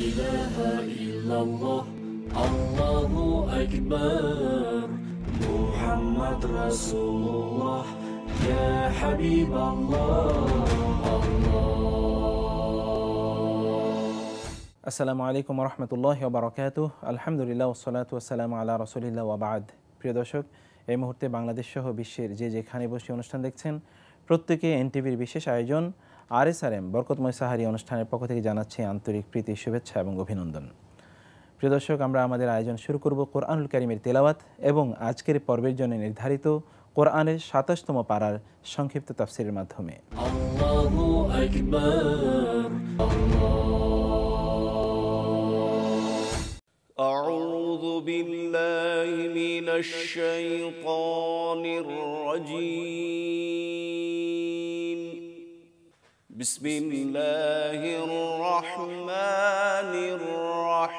إله إلا الله الله أكبر محمد رسول الله يا আসসালামু আলাইকুম রহমতুল্লাহ বারকাত আলহামদুলিল্লাহ ওসলাত ওসালাম আল্লাহ রসুলিল্লা ওবাদ প্রিয় দর্শক এই মুহূর্তে বাংলাদেশ সহ বিশ্বের যে যেখানে বসে অনুষ্ঠান দেখছেন প্রত্যেকে এনটিভির বিশেষ আয়োজন আরএসআরএম বরকতময় সাহারি অনুষ্ঠানের পক্ষ থেকে জানাচ্ছি আন্তরিক প্রীতি শুভেচ্ছা এবং অভিনন্দন প্রিয় দর্শক আমরা আমাদের আয়োজন শুরু করব কোরআনুল করিমের তেলাওয়াত এবং আজকের পর্বের জন্য নির্ধারিত কোরআনের সাতাশতম পাড়ার সংক্ষিপ্ত তাফসিরের মাধ্যমে أعوذ بالله من الشيطان الرجيم بسم الله الرحمن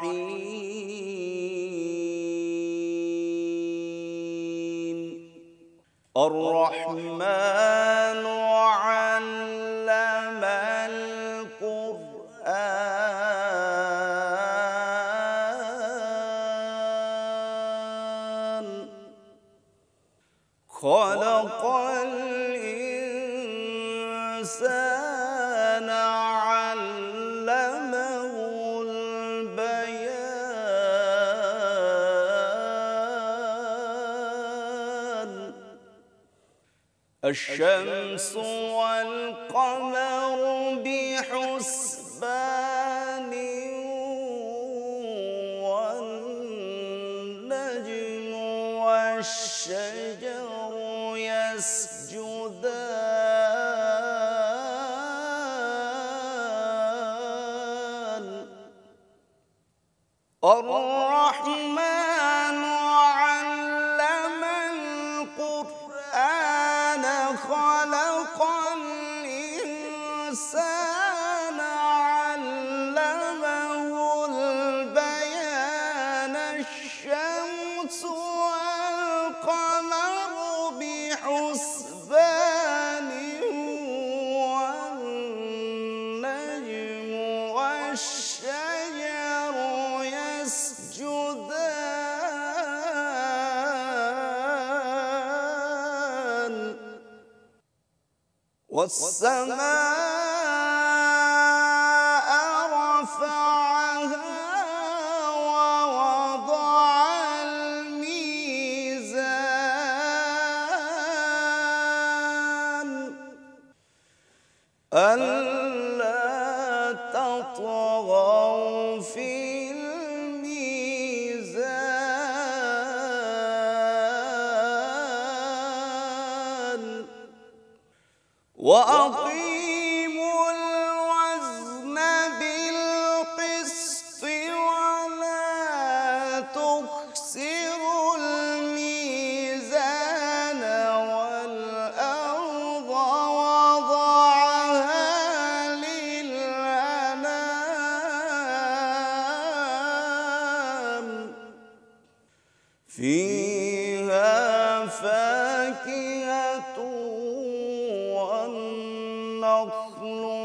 الرحيم الرحمن علم القرآن خلق القرآن الشمس والسماء مخلوق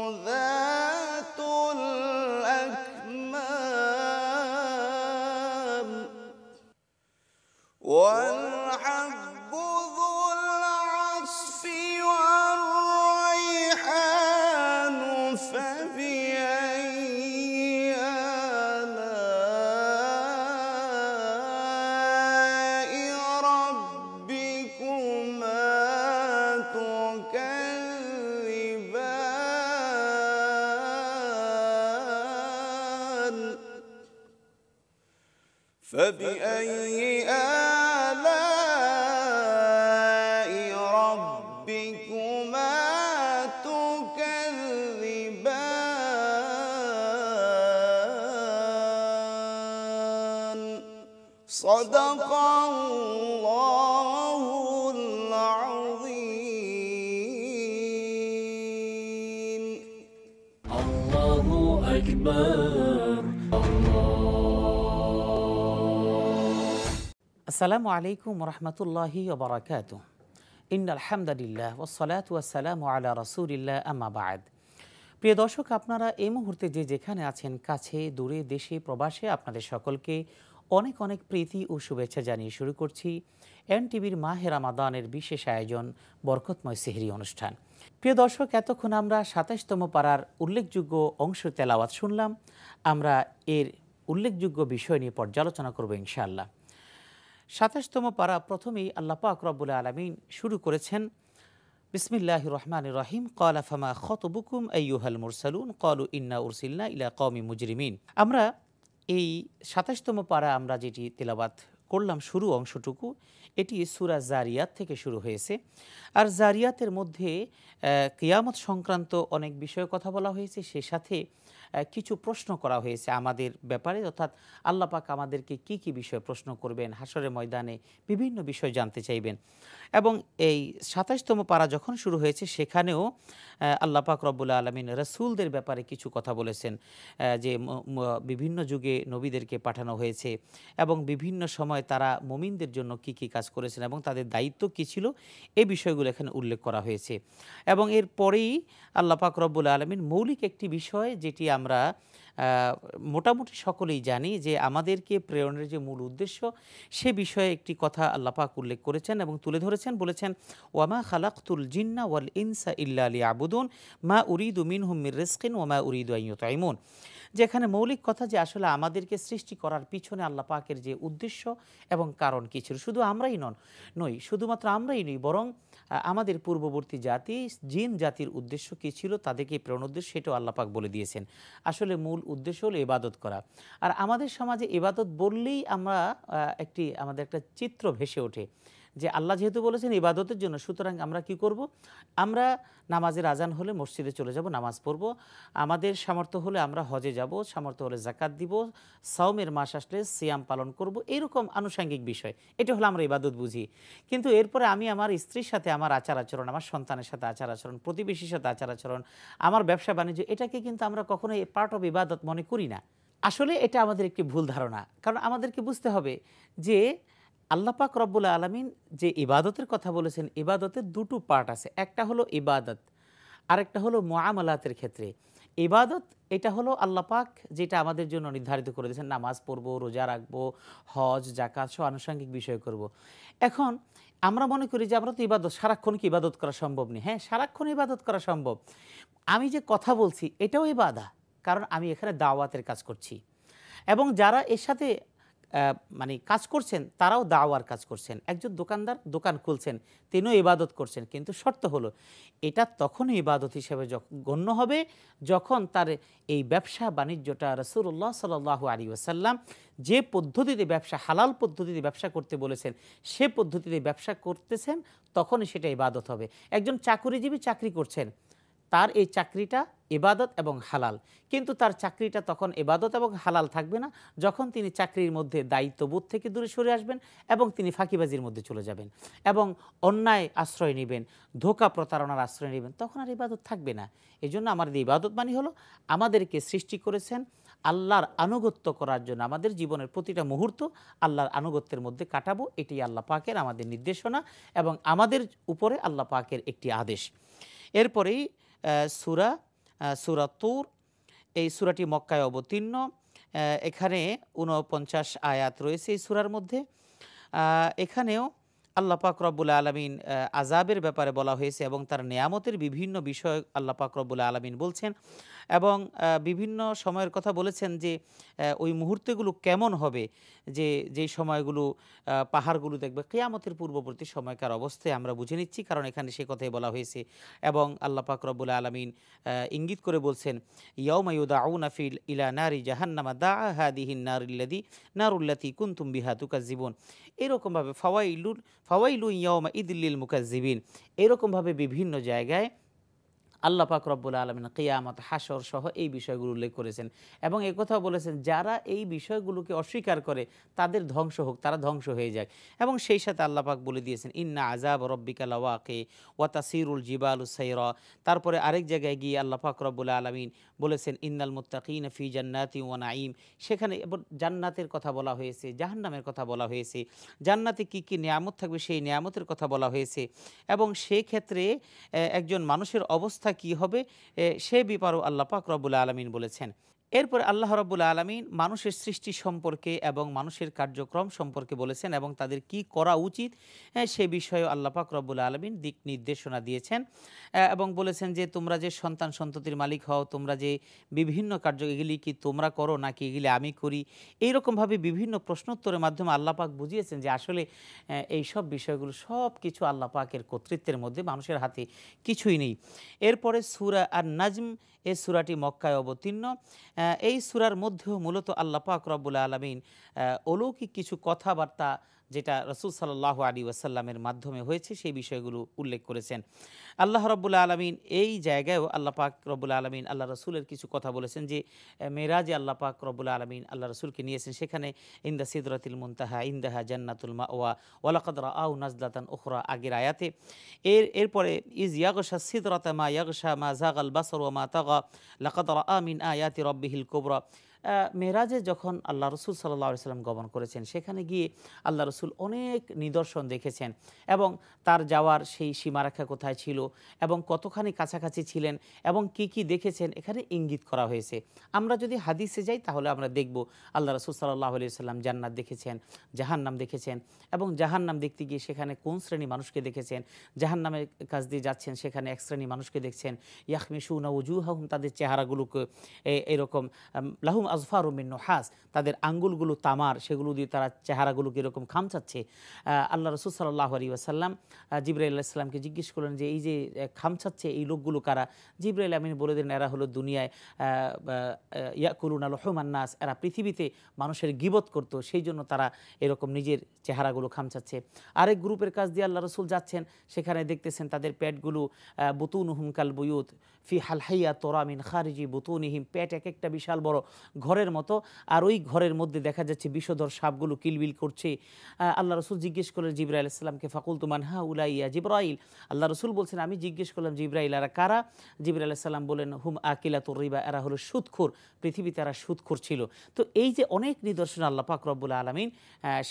আসসালামু আলাইকুম রহমতুল্লাহি ওবরাকাত ইন আলহামদুলিল্লাহ ওসলাত ওয়াসালাম আল্লাহ রসুলিল্লাহ আমাবাদ প্রিয় দর্শক আপনারা এই মুহূর্তে যে যেখানে আছেন কাছে দূরে দেশে প্রবাসে আপনাদের সকলকে অনেক অনেক প্রীতি ও শুভেচ্ছা জানিয়ে শুরু করছি এন টিভির মাহে রামাদানের বিশেষ আয়োজন বরকতময় সেহরি অনুষ্ঠান প্রিয় দর্শক এতক্ষণ আমরা সাতাশতম পাড়ার উল্লেখযোগ্য অংশ তেলাওয়াত শুনলাম আমরা এর উল্লেখযোগ্য বিষয় নিয়ে পর্যালোচনা করব ইনশাআল্লাহ সাতাশতম পারা প্রথমেই আল্লাপাক রব্বুল আলমিন শুরু করেছেন বিসমিল্লাহ রহমান রহিম কলা ফামা খতবুকুম আইয়ুহাল মুরসালুন কলু ইন্না উরসিল্লা ইলা কমি মুজরিমিন আমরা এই সাতাশতম পারা আমরা যেটি তেলাবাত করলাম শুরু অংশটুকু এটি সুরা জারিয়াত থেকে শুরু হয়েছে আর জারিয়াতের মধ্যে কেয়ামত সংক্রান্ত অনেক বিষয়ে কথা বলা হয়েছে সে সাথে কিছু প্রশ্ন করা হয়েছে আমাদের ব্যাপারে অর্থাৎ আল্লাপাক আমাদেরকে কি কি বিষয়ে প্রশ্ন করবেন হাসরের ময়দানে বিভিন্ন বিষয় জানতে চাইবেন এবং এই সাতাশতম পারা যখন শুরু হয়েছে সেখানেও আল্লাপাক রব্বুল্লা আলমিন রসুলদের ব্যাপারে কিছু কথা বলেছেন যে বিভিন্ন যুগে নবীদেরকে পাঠানো হয়েছে এবং বিভিন্ন সময় তারা মমিনদের জন্য কি কি কাজ করেছেন এবং তাদের দায়িত্ব কী ছিল এ বিষয়গুলো এখানে উল্লেখ করা হয়েছে এবং এরপরেই আল্লাপাক রব্বুল আলমিন মৌলিক একটি বিষয় যেটি আমরা আমরা মোটামুটি সকলেই জানি যে আমাদেরকে প্রেরণের যে মূল উদ্দেশ্য সে বিষয়ে একটি কথা আল্লাপাক উল্লেখ করেছেন এবং তুলে ধরেছেন বলেছেন ওয়ামা খালাকুল জিন্না ওয়াল ইনসা ইল্লা আলী আবুদুন মা উরিদ উমিন হুমির রেসকিন ওয়ামা উরিদ আইমুন যেখানে মৌলিক কথা যে আসলে আমাদেরকে সৃষ্টি করার পিছনে আল্লাহ পাকের যে উদ্দেশ্য এবং কারণ কী ছিল শুধু আমরাই নন নই শুধুমাত্র আমরাই নই বরং আমাদের পূর্ববর্তী জাতি জিন জাতির উদ্দেশ্য কী ছিল তাদেরকে প্রেরণ উদ্দেশ্য সেটাও আল্লাপাক বলে দিয়েছেন আসলে মূল উদ্দেশ্য হলো এবাদত করা আর আমাদের সমাজে এবাদত বললেই আমরা একটি আমাদের একটা চিত্র ভেসে ওঠে যে আল্লাহ যেহেতু বলেছেন ইবাদতের জন্য সুতরাং আমরা কি করব আমরা নামাজের আজান হলে মসজিদে চলে যাব নামাজ পড়ব আমাদের সামর্থ্য হলে আমরা হজে যাব সামর্থ্য হলে জাকাত দিব সাউমের মাস আসলে সিয়াম পালন করব এরকম আনুষাঙ্গিক বিষয় এটা হলো আমরা ইবাদত বুঝি কিন্তু এরপরে আমি আমার স্ত্রীর সাথে আমার আচার আচরণ আমার সন্তানের সাথে আচার আচরণ প্রতিবেশীর সাথে আচার আচরণ আমার ব্যবসা বাণিজ্য এটাকে কিন্তু আমরা কখনোই পার্ট অফ ইবাদত মনে করি না আসলে এটা আমাদের একটি ভুল ধারণা কারণ আমাদেরকে বুঝতে হবে যে আল্লাপাক রব্বুল আলমিন যে ইবাদতের কথা বলেছেন ইবাদতের দুটো পার্ট আছে একটা হলো ইবাদত আরেকটা হলো মোয়ামালাতের ক্ষেত্রে ইবাদত এটা হলো আল্লাপাক যেটা আমাদের জন্য নির্ধারিত করে দিয়েছেন নামাজ পড়বো রোজা রাখবো হজ জাকাত সব আনুষঙ্গিক বিষয় করব। এখন আমরা মনে করি যে আমরা তো ইবাদত সারাক্ষণ কি ইবাদত করা সম্ভব নেই হ্যাঁ সারাক্ষণ ইবাদত করা সম্ভব আমি যে কথা বলছি এটাও ইবাদা কারণ আমি এখানে দাওয়াতের কাজ করছি এবং যারা এর সাথে মানে কাজ করছেন তারাও দাওয়ার কাজ করছেন একজন দোকানদার দোকান খুলছেন তিনিও ইবাদত করছেন কিন্তু শর্ত হলো এটা তখনই ইবাদত হিসেবে গণ্য হবে যখন তার এই ব্যবসা বাণিজ্যটা রসুল্লাহ সাল আলী ওসাল্লাম যে পদ্ধতিতে ব্যবসা হালাল পদ্ধতিতে ব্যবসা করতে বলেছেন সে পদ্ধতিতে ব্যবসা করতেছেন তখনই সেটা ইবাদত হবে একজন চাকুরিজীবী চাকরি করছেন তার এই চাকরিটা এবাদত এবং হালাল কিন্তু তার চাকরিটা তখন এবাদত এবং হালাল থাকবে না যখন তিনি চাকরির মধ্যে দায়িত্ববোধ থেকে দূরে সরে আসবেন এবং তিনি ফাঁকিবাজির মধ্যে চলে যাবেন এবং অন্যায় আশ্রয় নেবেন ধোকা প্রতারণার আশ্রয় নেবেন তখন আর ইবাদত থাকবে না এই জন্য আমাদের ইবাদত মানে হলো আমাদেরকে সৃষ্টি করেছেন আল্লাহর আনুগত্য করার জন্য আমাদের জীবনের প্রতিটা মুহূর্ত আল্লাহর আনুগত্যের মধ্যে কাটাবো এটি আল্লাহ পাকের আমাদের নির্দেশনা এবং আমাদের উপরে আল্লাহ পাকের একটি আদেশ এরপরেই সুরা সুরাত্তুর এই সুরাটি মক্কায় অবতীর্ণ এখানে উনপঞ্চাশ আয়াত রয়েছে এই সুরার মধ্যে এখানেও আল্লাহ পাক রব্বুল আলমিন আজাবের ব্যাপারে বলা হয়েছে এবং তার নিয়ামতের বিভিন্ন বিষয় আল্লাহ পাক রব্বুল আলমিন বলছেন এবং বিভিন্ন সময়ের কথা বলেছেন যে ওই মুহূর্তগুলো কেমন হবে যে যেই সময়গুলো পাহাড়গুলো দেখবে কেয়ামতের পূর্ববর্তী সময়কার অবস্থায় আমরা বুঝে নিচ্ছি কারণ এখানে সে কথাই বলা হয়েছে এবং আল্লাহ পাক রব্বুল আলমিন ইঙ্গিত করে বলছেন ইয়ৌমায়ুদা আউনাফিল ইলা নারি জাহান্নামা দা হাদিহিন নারুল্লাদি নারুল্লাতি কুন্তুম বিহা জীবন এরকমভাবে ফাওয়াইলুর ফাওয়াইলু ইয়ৌমা ইদুল্লিল মুকাজিবিন এরকমভাবে বিভিন্ন জায়গায় আল্লাহ পাক রব্বুল আলমিন কিয়ামত হাসর সহ এই বিষয়গুলো উল্লেখ করেছেন এবং একথাও বলেছেন যারা এই বিষয়গুলোকে অস্বীকার করে তাদের ধ্বংস হোক তারা ধ্বংস হয়ে যাক এবং সেই সাথে আল্লাহ পাক বলে দিয়েছেন ইন্না আজাব রব্বিকা লওয়াকে সিরুল জিবালু সাইরা তারপরে আরেক জায়গায় গিয়ে আল্লাহ পাক রব্বুল আলমিন বলেছেন ইন্নাল মুতাকিন ফি জান্নাতি ওয়া নাঈম সেখানে জান্নাতের কথা বলা হয়েছে জাহান্নামের কথা বলা হয়েছে জান্নাতে কী কী নিয়ামত থাকবে সেই নিয়ামতের কথা বলা হয়েছে এবং সেই ক্ষেত্রে একজন মানুষের অবস্থা কি হবে সে ব্যাপারও আল্লাহ রবুল্লা আলমিন বলেছেন এরপরে আল্লাহ রব্বুল আলমিন মানুষের সৃষ্টি সম্পর্কে এবং মানুষের কার্যক্রম সম্পর্কে বলেছেন এবং তাদের কি করা উচিত সে বিষয়ে আল্লাপাক রব্বুল আলমিন দিক নির্দেশনা দিয়েছেন এবং বলেছেন যে তোমরা যে সন্তান সন্ততির মালিক হও তোমরা যে বিভিন্ন কার্য এগুলি কি তোমরা করো নাকি এগুলি আমি করি এইরকমভাবে বিভিন্ন প্রশ্নোত্তরের মাধ্যমে আল্লাপাক বুঝিয়েছেন যে আসলে এই সব বিষয়গুলো সব কিছু আল্লাপাকের কর্তৃত্বের মধ্যে মানুষের হাতে কিছুই নেই এরপরে সুরা আর নাজম এই সুরাটি মক্কায় অবতীর্ণ এই সুরার মধ্যেও মূলত আল্লাপাক রব্বুল আলমিন অলৌকিক কিছু কথাবার্তা যেটা রসুল সাল্লাহ আলী ওয়াসাল্লামের মাধ্যমে হয়েছে সেই বিষয়গুলো উল্লেখ করেছেন আল্লাহ রব্বুল্লা আলমিন এই জায়গায়ও আল্লাহ পাক রব্বুল্লা আলমিন আল্লাহ রসুলের কিছু কথা বলেছেন যে মেরাজে আল্লাহ পাক রব্বুল্লা আলমিন আল্লাহ রসুলকে নিয়েছেন সেখানে ইন্দা সিদরাতিল মুন্তাহা ইন্দাহা জান্নাতুল মা ওয়া ওয়ালাকাদরা আউ নাজদাতান ওখরা আগের আয়াতে এর এরপরে ইজ ইয়াগসা সিদরাতা মা ইয়াগশা মা জাগাল বাসর ও মা তাগা লাকাদরা আমিন আয়াতি রব্বিহিল কোবরা মেরাজে যখন আল্লাহ রসুল সাল্লা সাল্লাম গমন করেছেন সেখানে গিয়ে আল্লাহ রসুল অনেক নিদর্শন দেখেছেন এবং তার যাওয়ার সেই সীমারেখা কোথায় ছিল এবং কতখানি কাছাকাছি ছিলেন এবং কি কি দেখেছেন এখানে ইঙ্গিত করা হয়েছে আমরা যদি হাদিসে যাই তাহলে আমরা দেখব আল্লাহ রসুল সাল্লাহ সাল্লাম জান্নাত দেখেছেন জাহান্নাম দেখেছেন এবং জাহান্নাম দেখতে গিয়ে সেখানে কোন শ্রেণী মানুষকে দেখেছেন জাহান্নামের কাজ দিয়ে যাচ্ছেন সেখানে এক শ্রেণী মানুষকে দেখছেন ইয়াহমিশু না উজু হাহুম তাদের চেহারাগুলোকে এরকম লাহুম আজফার উমিন হাস তাদের আঙ্গুলগুলো তামার সেগুলো দিয়ে তারা চেহারাগুলো কীরকম খামচাচ্ছে আল্লাহ রসুল সাল্লাহ আলী আসাল্লাম জিব্রাইল্লা জিজ্ঞেস করলেন যে এই যে খামচাচ্ছে এই লোকগুলো কারা জিব্রাইল আমিন বলে দিলেন এরা হলো দুনিয়ায় ইয়াকুলুন আল নাস এরা পৃথিবীতে মানুষের গিবত করতো সেই জন্য তারা এরকম নিজের চেহারাগুলো খামচাচ্ছে আরেক গ্রুপের কাজ দিয়ে আল্লাহ রসুল যাচ্ছেন সেখানে দেখতেছেন তাদের প্যাটগুলো বতুন হুমকাল বুয়ুত ফি হালহাইয়া তোরামিন খারিজি বুতুনিহিম পেট এক একটা বিশাল বড় ঘরের মতো আর ওই ঘরের মধ্যে দেখা যাচ্ছে বিষধর সাপগুলো কিলবিল করছে আল্লাহ রসুল জিজ্ঞেস করলেন জিব্রাহ ইসলামকে ফাকুল তুমান হা উলাইয়া জিব্রাইল আল্লাহ রসুল বলছেন আমি জিজ্ঞেস করলাম জিব্রাইল আর কারা জিব্রাহ সাল্লাম বলেন হুম আকিলা তোর রিবা এরা হলো সুদখোর পৃথিবীতে এরা সুদখোর ছিল তো এই যে অনেক নিদর্শন আল্লাহ পাক রব্বুল আলমিন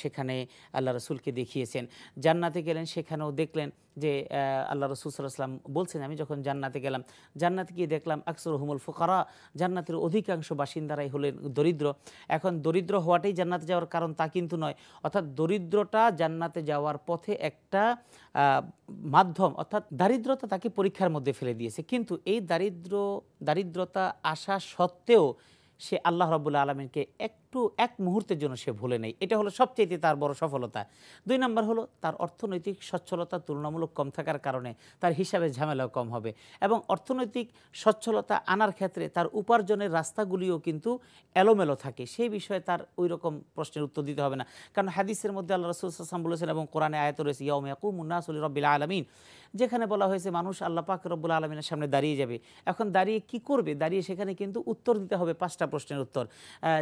সেখানে আল্লাহ রসুলকে দেখিয়েছেন জান্নাতে গেলেন সেখানেও দেখলেন যে আল্লাহ রসুল সাল্লাহ বলছেন আমি যখন জান্নাতে গেলাম জান্নাতে গিয়ে দেখলাম আকসর হুমুল ফুকারা জান্নাতের অধিকাংশ বাসিন্দারাই হলেন দরিদ্র এখন দরিদ্র হওয়াটাই জান্নাতে যাওয়ার কারণ তা কিন্তু নয় অর্থাৎ দরিদ্রটা জান্নাতে যাওয়ার পথে একটা মাধ্যম অর্থাৎ দারিদ্রতা তাকে পরীক্ষার মধ্যে ফেলে দিয়েছে কিন্তু এই দারিদ্র দারিদ্রতা আসা সত্ত্বেও সে আল্লাহ রবুল্লা আলমিনকে এক একটু এক মুহূর্তের জন্য সে ভুলে নেই এটা হলো সবচেয়ে তার বড় সফলতা দুই নম্বর হলো তার অর্থনৈতিক সচ্ছলতা তুলনামূলক কম থাকার কারণে তার হিসাবে ঝামেলাও কম হবে এবং অর্থনৈতিক সচ্ছলতা আনার ক্ষেত্রে তার উপার্জনের রাস্তাগুলিও কিন্তু এলোমেলো থাকে সেই বিষয়ে তার ওই রকম প্রশ্নের উত্তর দিতে হবে না কারণ হাদিসের মধ্যে আল্লাহ রসুল সাল্লাম বলেছেন এবং কোরআনে আয়ত রয়েছে ইয়াউম ইয়াকুমুন্নাস রব্বিল আলমিন যেখানে বলা হয়েছে মানুষ আল্লাহ পাক রব্বুল আলমিনের সামনে দাঁড়িয়ে যাবে এখন দাঁড়িয়ে কি করবে দাঁড়িয়ে সেখানে কিন্তু উত্তর দিতে হবে পাঁচটা প্রশ্নের উত্তর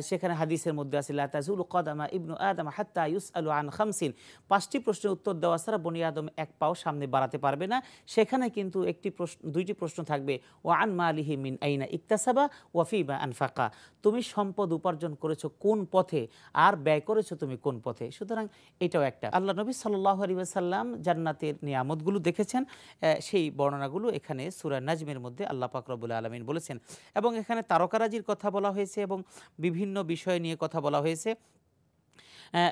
সেখানে হাদিস হাদিসের মধ্যে আছে লাতাজুল কদামা ইবনু আদম হাত্তা ইউস আলু আন খামসিন পাঁচটি প্রশ্নের উত্তর দেওয়া ছাড়া বনি আদম এক পাও সামনে বাড়াতে পারবে না সেখানে কিন্তু একটি প্রশ্ন দুইটি প্রশ্ন থাকবে ও আন মা আলিহি মিন আইনা ইকতাসাবা ওয়াফি বা আনফাকা তুমি সম্পদ উপার্জন করেছো কোন পথে আর ব্যয় করেছো তুমি কোন পথে সুতরাং এটাও একটা আল্লাহ নবী সাল্লাহ আলী সাল্লাম জান্নাতের নিয়ামতগুলো দেখেছেন সেই বর্ণনাগুলো এখানে সুরা নাজমের মধ্যে আল্লাহ পাকরবুল আলমিন বলেছেন এবং এখানে তারকারাজির কথা বলা হয়েছে এবং বিভিন্ন বিষয় নিয়ে নিয়ে কথা বলা হয়েছে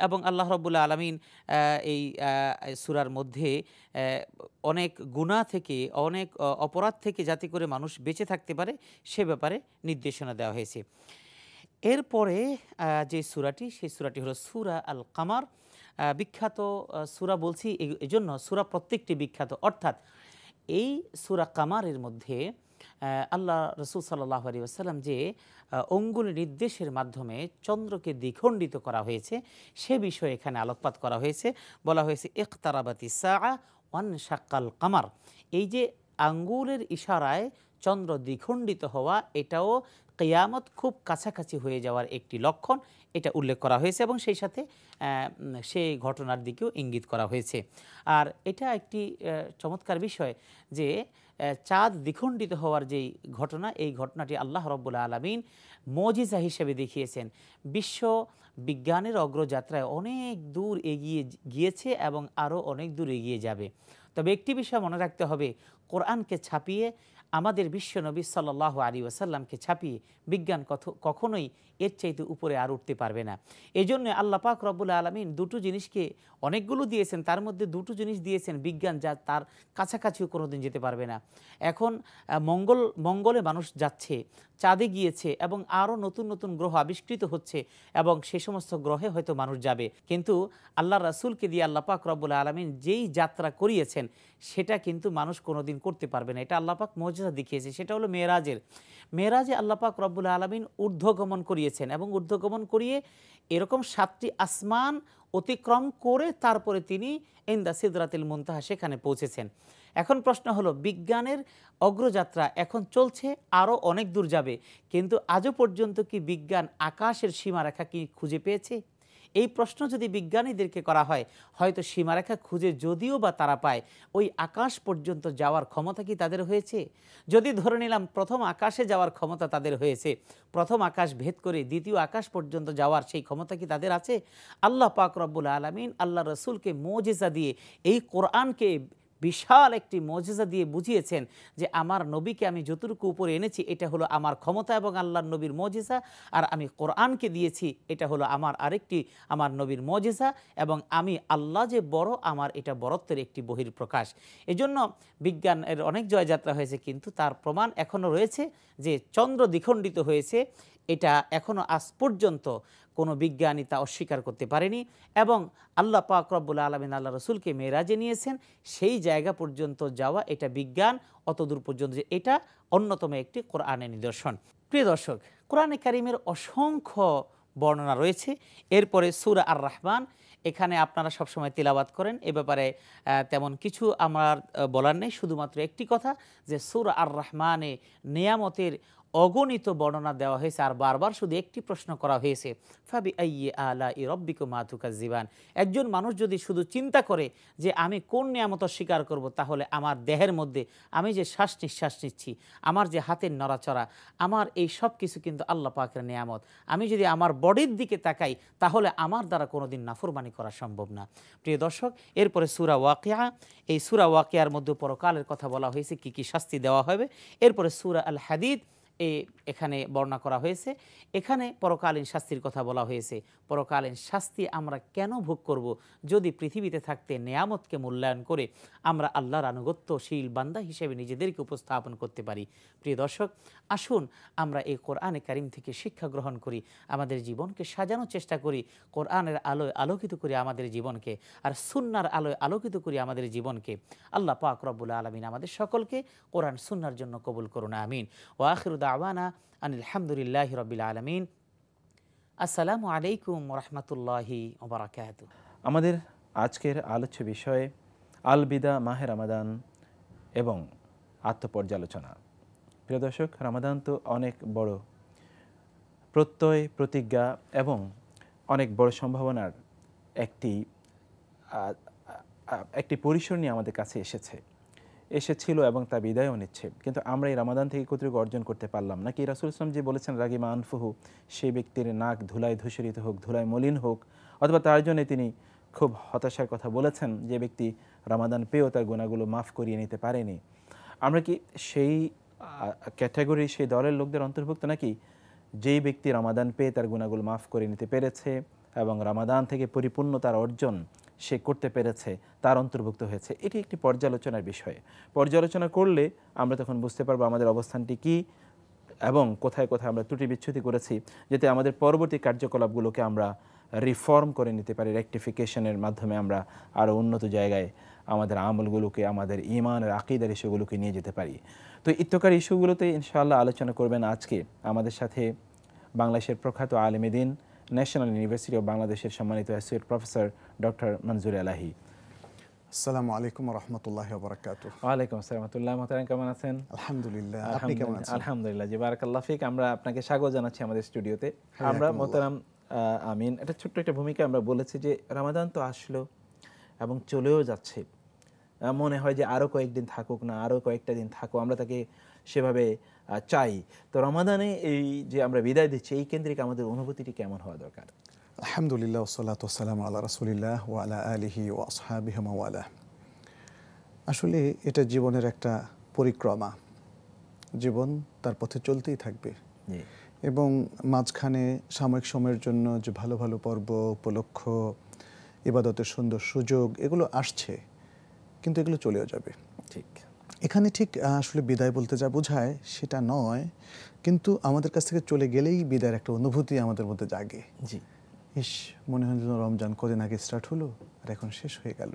এবং আল্লাহ রবুল্লা আলমিন এই সুরার মধ্যে অনেক গুণা থেকে অনেক অপরাধ থেকে যাতে করে মানুষ বেঁচে থাকতে পারে সে ব্যাপারে নির্দেশনা দেওয়া হয়েছে এরপরে যে সুরাটি সেই সুরাটি হলো সুরা আল কামার বিখ্যাত সুরা বলছি এই জন্য সুরা প্রত্যেকটি বিখ্যাত অর্থাৎ এই সুরা কামারের মধ্যে আল্লাহ রসুল সাল্লাহ আলী আসসালাম যে অঙ্গুল নির্দেশের মাধ্যমে চন্দ্রকে দ্বিখণ্ডিত করা হয়েছে সে বিষয়ে এখানে আলোকপাত করা হয়েছে বলা হয়েছে ইখতারাবাতি সাআ ওয়ান শাক্কাল কামার এই যে আঙ্গুলের ইশারায় চন্দ্র দ্বিখণ্ডিত হওয়া এটাও কেয়ামত খুব কাছাকাছি হয়ে যাওয়ার একটি লক্ষণ এটা উল্লেখ করা হয়েছে এবং সেই সাথে সেই ঘটনার দিকেও ইঙ্গিত করা হয়েছে আর এটা একটি চমৎকার বিষয় যে চাঁদ দ্বিখণ্ডিত হওয়ার যেই ঘটনা এই ঘটনাটি আল্লাহ রব্বুল আলমিন মজিজা হিসেবে দেখিয়েছেন বিশ্ব বিজ্ঞানের অগ্রযাত্রায় অনেক দূর এগিয়ে গিয়েছে এবং আরও অনেক দূর এগিয়ে যাবে তবে একটি বিষয় মনে রাখতে হবে কোরআনকে ছাপিয়ে আমাদের নবী সাল্লাহ আলী ওয়াসাল্লামকে ছাপিয়ে বিজ্ঞান কখনোই এর চাইতে উপরে আর উঠতে পারবে না এই জন্য আল্লাপাক রব্বুল আলমিন দুটো জিনিসকে অনেকগুলো দিয়েছেন তার মধ্যে দুটো জিনিস দিয়েছেন বিজ্ঞান যা তার কাছাকাছিও কোনো দিন যেতে পারবে না এখন মঙ্গল মঙ্গলে মানুষ যাচ্ছে চাঁদে গিয়েছে এবং আরও নতুন নতুন গ্রহ আবিষ্কৃত হচ্ছে এবং সে সমস্ত গ্রহে হয়তো মানুষ যাবে কিন্তু আল্লাহ রাসুলকে দিয়ে আল্লাহ পাক রব্বুল আলমিন যেই যাত্রা করিয়েছেন সেটা কিন্তু মানুষ কোনোদিন করতে পারবে না এটা আল্লাপাক মজ মজেদা দেখিয়েছে সেটা হলো মেয়েরাজের মেয়েরাজে আল্লাপাক রব্বুল আলমিন ঊর্ধ্বগমন করিয়েছেন এবং ঊর্ধ্বগমন করিয়ে এরকম সাতটি আসমান অতিক্রম করে তারপরে তিনি ইন্দা সিদরাতিল মুনতাহা সেখানে পৌঁছেছেন এখন প্রশ্ন হলো বিজ্ঞানের অগ্রযাত্রা এখন চলছে আরও অনেক দূর যাবে কিন্তু আজও পর্যন্ত কি বিজ্ঞান আকাশের সীমারেখা কি খুঁজে পেয়েছে এই প্রশ্ন যদি বিজ্ঞানীদেরকে করা হয় হয়তো সীমারেখা খুঁজে যদিও বা তারা পায় ওই আকাশ পর্যন্ত যাওয়ার ক্ষমতা কি তাদের হয়েছে যদি ধরে নিলাম প্রথম আকাশে যাওয়ার ক্ষমতা তাদের হয়েছে প্রথম আকাশ ভেদ করে দ্বিতীয় আকাশ পর্যন্ত যাওয়ার সেই ক্ষমতা কি তাদের আছে আল্লাহ পাক রব্বুল আলমিন আল্লাহ রসুলকে মোজেজা দিয়ে এই কোরআনকে বিশাল একটি মজিজা দিয়ে বুঝিয়েছেন যে আমার নবীকে আমি যতটুকু উপরে এনেছি এটা হলো আমার ক্ষমতা এবং আল্লাহর নবীর মজিজা আর আমি কোরআনকে দিয়েছি এটা হলো আমার আরেকটি আমার নবীর মজিজা এবং আমি আল্লাহ যে বড় আমার এটা বরত্বের একটি বহির প্রকাশ এজন্য বিজ্ঞানের অনেক জয়যাত্রা হয়েছে কিন্তু তার প্রমাণ এখনও রয়েছে যে চন্দ্র দ্বিখণ্ডিত হয়েছে এটা এখনও আজ পর্যন্ত কোনো বিজ্ঞানী তা অস্বীকার করতে পারেনি এবং আল্লাহ পাক রব্বুল আলমিন আল্লাহ রসুলকে মেয়েরাজে নিয়েছেন সেই জায়গা পর্যন্ত যাওয়া এটা বিজ্ঞান অতদূর পর্যন্ত যে এটা অন্যতম একটি কোরআনের নিদর্শন প্রিয় দর্শক কোরআনে কারিমের অসংখ্য বর্ণনা রয়েছে এরপরে সুরা আর রহমান এখানে আপনারা সবসময় তিলাবাত করেন এ ব্যাপারে তেমন কিছু আমার বলার নেই শুধুমাত্র একটি কথা যে সুর আর রহমানে নিয়ামতের অগণিত বর্ণনা দেওয়া হয়েছে আর বারবার শুধু একটি প্রশ্ন করা হয়েছে ফাবি আইয়ে আলা ই রব্বিকু মাথুকা জীবান একজন মানুষ যদি শুধু চিন্তা করে যে আমি কোন নিয়ামত স্বীকার করব তাহলে আমার দেহের মধ্যে আমি যে শ্বাস নিঃশ্বাস নিচ্ছি আমার যে হাতের নড়াচড়া আমার এই সব কিছু কিন্তু আল্লাহ পাকের নিয়ামত আমি যদি আমার বডির দিকে তাকাই তাহলে আমার দ্বারা কোনোদিন নাফরবানি করা সম্ভব না প্রিয় দর্শক এরপরে সুরা ওয়াকিয়া এই সুরা ওয়াকিয়ার মধ্যে পরকালের কথা বলা হয়েছে কি কি শাস্তি দেওয়া হবে এরপরে সুরা আল হাদিদ এ এখানে বর্ণনা করা হয়েছে এখানে পরকালীন শাস্তির কথা বলা হয়েছে পরকালীন শাস্তি আমরা কেন ভোগ করব যদি পৃথিবীতে থাকতে নেয়ামতকে মূল্যায়ন করে আমরা আল্লাহর আনুগত্যশীল বান্দা হিসেবে নিজেদেরকে উপস্থাপন করতে পারি প্রিয় দর্শক আসুন আমরা এই কোরআনে কারিম থেকে শিক্ষা গ্রহণ করি আমাদের জীবনকে সাজানোর চেষ্টা করি কোরআনের আলোয় আলোকিত করি আমাদের জীবনকে আর সুন্নার আলোয় আলোকিত করি আমাদের জীবনকে আল্লাহ পাক রব্বুল আলমিন আমাদের সকলকে কোরআন সুন্নার জন্য কবুল করুন আমিন ও ওয়াখিরুদ দাওয়ানা আলহামদুলিল্লাহ রবিল আলমিন আসসালামু আলাইকুম রহমতুল্লাহি ওবরাকাত আমাদের আজকের আলোচ্য বিষয়ে আল বিদা মাহে রামাদান এবং আত্মপর্যালোচনা প্রিয় দর্শক রামাদান তো অনেক বড় প্রত্যয় প্রতিজ্ঞা এবং অনেক বড় সম্ভাবনার একটি একটি পরিসর নিয়ে আমাদের কাছে এসেছে এসেছিল এবং তা বিদায়ও নিচ্ছে কিন্তু আমরা এই রামাদান থেকে কতটুকু অর্জন করতে পারলাম নাকি রাসুল ইসলাম যে বলেছেন রাগিমা আনফুহু সেই ব্যক্তির নাক ধুলায় ধূসরিত হোক ধুলায় মলিন হোক অথবা তার জন্যে তিনি খুব হতাশার কথা বলেছেন যে ব্যক্তি রামাদান পেয়েও তার গুণাগুলো মাফ করিয়ে নিতে পারেনি আমরা কি সেই ক্যাটাগরি সেই দলের লোকদের অন্তর্ভুক্ত নাকি যেই ব্যক্তি রামাদান পেয়ে তার গুণাগুলো মাফ করে নিতে পেরেছে এবং রামাদান থেকে পরিপূর্ণতার অর্জন সে করতে পেরেছে তার অন্তর্ভুক্ত হয়েছে এটি একটি পর্যালোচনার বিষয়ে পর্যালোচনা করলে আমরা তখন বুঝতে পারবো আমাদের অবস্থানটি কী এবং কোথায় কোথায় আমরা ত্রুটি বিচ্ছুতি করেছি যাতে আমাদের পরবর্তী কার্যকলাপগুলোকে আমরা রিফর্ম করে নিতে পারি রেকটিফিকেশনের মাধ্যমে আমরা আরও উন্নত জায়গায় আমাদের আমলগুলোকে আমাদের ইমানের আকিদার ইস্যুগুলোকে নিয়ে যেতে পারি তো ইত্যকার ইস্যুগুলোতে ইনশাআল্লাহ আলোচনা করবেন আজকে আমাদের সাথে বাংলাদেশের প্রখ্যাত আলমেদিন ন্যাশনাল ইউনিভার্সিটি অব বাংলাদেশের সম্মানিত অ্যাসোসিয়েট প্রফেসর ডক্টর মঞ্জুর আলাহি আসসালামু আলাইকুম রহমতুল্লাহ বরকাত ওয়ালাইকুম আসসালাম রহমতুল্লাহ মোহতারাম কেমন আছেন আলহামদুলিল্লাহ আপনি কেমন আছেন আলহামদুলিল্লাহ জি বারাকাল্লাহ ফিক আমরা আপনাকে স্বাগত জানাচ্ছি আমাদের স্টুডিওতে আমরা মোহতারাম আমিন একটা ছোট্ট একটা ভূমিকা আমরা বলেছি যে রামাদান তো আসলো এবং চলেও যাচ্ছে মনে হয় যে আরও কয়েকদিন থাকুক না আরও কয়েকটা দিন থাকো আমরা তাকে সেভাবে চাই তো রমাদানে এই যে আমরা বিদায় দিচ্ছি এই কেন্দ্রিক আমাদের অনুভূতিটি কেমন হওয়া দরকার আলহামদুলিল্লাহ ওসলাত ওসালাম আল্লাহ রসুলিল্লাহ ওয়ালা আলহি ও আসহাবিহমাওয়ালা আসলে এটা জীবনের একটা পরিক্রমা জীবন তার পথে চলতেই থাকবে এবং মাঝখানে সাময়িক সময়ের জন্য যে ভালো ভালো পর্ব উপলক্ষ ইবাদতের সুন্দর সুযোগ এগুলো আসছে কিন্তু এগুলো চলেও যাবে ঠিক এখানে ঠিক আসলে বিদায় বলতে যা বোঝায় সেটা নয় কিন্তু আমাদের কাছ থেকে চলে গেলেই বিদায়ের একটা অনুভূতি আমাদের মধ্যে জাগে জি ইস মনে হয় যেন রমজান কদিন আগে স্টার্ট হলো আর এখন শেষ হয়ে গেল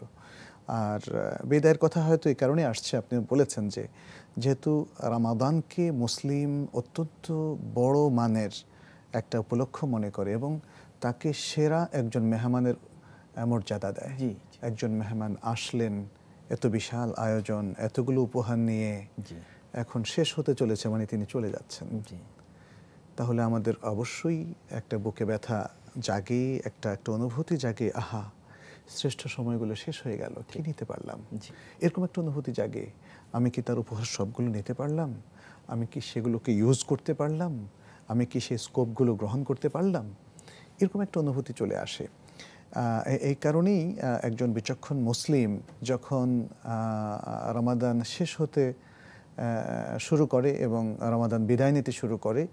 আর বেদায়ের কথা হয়তো এই কারণে আসছে আপনি বলেছেন যে যেহেতু রামাদানকে মুসলিম অত্যন্ত বড় মানের একটা উপলক্ষ মনে করে এবং তাকে সেরা একজন মেহমানের মর্যাদা দেয় একজন মেহমান আসলেন এত বিশাল আয়োজন এতগুলো উপহার নিয়ে এখন শেষ হতে চলেছে মানে তিনি চলে যাচ্ছেন তাহলে আমাদের অবশ্যই একটা বুকে ব্যথা জাগে একটা একটা অনুভূতি জাগে আহা শ্রেষ্ঠ সময়গুলো শেষ হয়ে গেল কি নিতে পারলাম এরকম একটা অনুভূতি জাগে আমি কি তার উপহার সবগুলো নিতে পারলাম আমি কি সেগুলোকে ইউজ করতে পারলাম আমি কি সেই স্কোপগুলো গ্রহণ করতে পারলাম এরকম একটা অনুভূতি চলে আসে এই কারণেই একজন বিচক্ষণ মুসলিম যখন রমাদান শেষ হতে শুরু করে এবং রমাদান বিদায় নিতে শুরু করে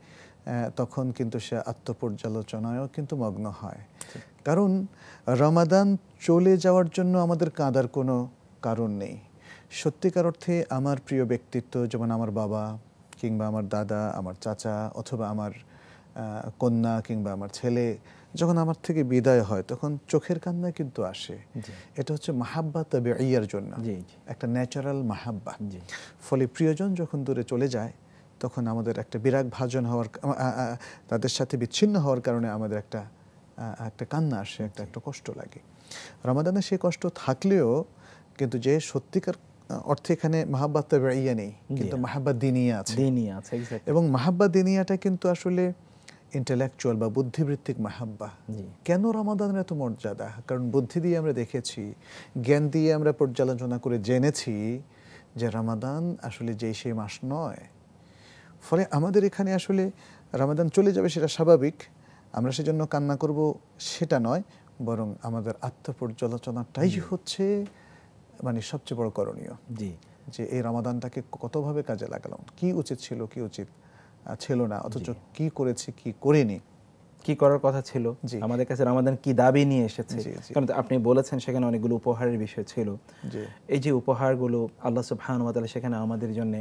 তখন কিন্তু সে আত্মপর্যালোচনায়ও কিন্তু মগ্ন হয় কারণ রমাদান চলে যাওয়ার জন্য আমাদের কাঁদার কোনো কারণ নেই সত্যিকার অর্থে আমার প্রিয় ব্যক্তিত্ব যেমন আমার বাবা কিংবা আমার দাদা আমার চাচা অথবা আমার কন্যা কিংবা আমার ছেলে যখন আমার থেকে বিদায় হয় তখন চোখের কান্না কিন্তু আসে এটা হচ্ছে মাহাব্বা তবে ইয়ার জন্য একটা ন্যাচারাল মাহাব্বা ফলে প্রিয়জন যখন দূরে চলে যায় তখন আমাদের একটা বিরাগ ভাজন হওয়ার তাদের সাথে বিচ্ছিন্ন হওয়ার কারণে আমাদের একটা একটা কান্না আসে একটা একটা কষ্ট লাগে রমাদানে সেই কষ্ট থাকলেও কিন্তু যে সত্যিকার অর্থে এখানে মাহাব্বাত ইয়া নেই কিন্তু মাহাব্বা দিনিয়া আছে এবং মাহাব্বা দিনিয়াটা কিন্তু আসলে ইন্টেলেকচুয়াল বা বুদ্ধিবৃত্তিক মাহাব্বা কেন রমাদানের এত মর্যাদা কারণ বুদ্ধি দিয়ে আমরা দেখেছি জ্ঞান দিয়ে আমরা পর্যালোচনা করে জেনেছি যে রামাদান আসলে যেই সেই মাস নয় ফলে আমাদের এখানে আসলে রামাদান চলে যাবে সেটা স্বাভাবিক আমরা সেজন্য কান্না করব সেটা নয় বরং আমাদের আত্মপর্যালোচনাটাই হচ্ছে মানে সবচেয়ে বড় করণীয় জি যে এই রমাদানটাকে কতভাবে কাজে লাগালাম কি উচিত ছিল কি উচিত ছিল না অথচ কি করেছে কি করেনি কি করার কথা ছিল আমাদের কাছে রামাদান কি দাবি নিয়ে এসেছে কারণ আপনি বলেছেন সেখানে অনেকগুলো উপহারের বিষয় ছিল এই যে উপহারগুলো আল্লাহ সুবহান সেখানে আমাদের জন্য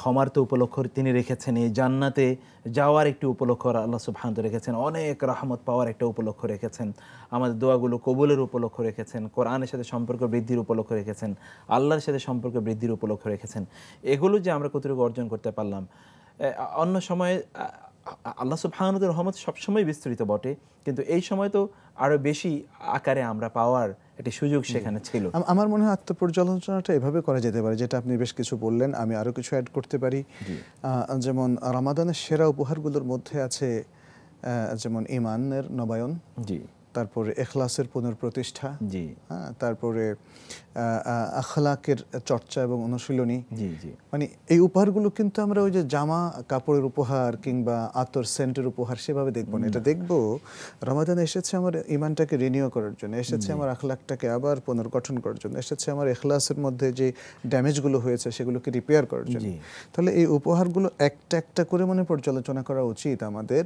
ক্ষমার তো উপলক্ষ তিনি রেখেছেন এই জান্নাতে যাওয়ার একটি উপলক্ষ আল্লাহ সুবহান রেখেছেন অনেক রহমত পাওয়ার একটা উপলক্ষ রেখেছেন আমাদের দোয়াগুলো কবুলের উপলক্ষ রেখেছেন কোরআনের সাথে সম্পর্ক বৃদ্ধির উপলক্ষ রেখেছেন আল্লাহর সাথে সম্পর্ক বৃদ্ধির উপলক্ষ রেখেছেন এগুলো যে আমরা কতটুকু অর্জন করতে পারলাম অন্য সময়ে আল্লাহ সুবহানুদের রহমত সবসময় বিস্তৃত বটে কিন্তু এই সময় তো আরও বেশি আকারে আমরা পাওয়ার একটি সুযোগ সেখানে ছিল আমার মনে হয় আত্মপর্যালোচনাটা এভাবে করা যেতে পারে যেটা আপনি বেশ কিছু বললেন আমি আরও কিছু অ্যাড করতে পারি যেমন রামাদানের সেরা উপহারগুলোর মধ্যে আছে যেমন ইমানের নবায়ন জি তারপরে এখলাসের পুনঃপ্রতিষ্ঠা জি হ্যাঁ, তারপরে আখলাকের চর্চা এবং অনুশীলনী জি জি মানে এই উপহারগুলো কিন্তু আমরা ওই যে জামা কাপড়ের উপহার কিংবা আতর সেন্টের উপহার সেভাবে দেখবো না এটা দেখবো রমাদান এসেছে আমার ইমানটাকে রিনিউ করার জন্য এসেছে আমার আখলাকটাকে আবার পুনর্গঠন করার জন্য এসেছে আমার এখলাসের মধ্যে যে ড্যামেজগুলো হয়েছে সেগুলোকে রিপেয়ার করার জন্য তাহলে এই উপহারগুলো একটা একটা করে মনে পর্যালোচনা করা উচিত আমাদের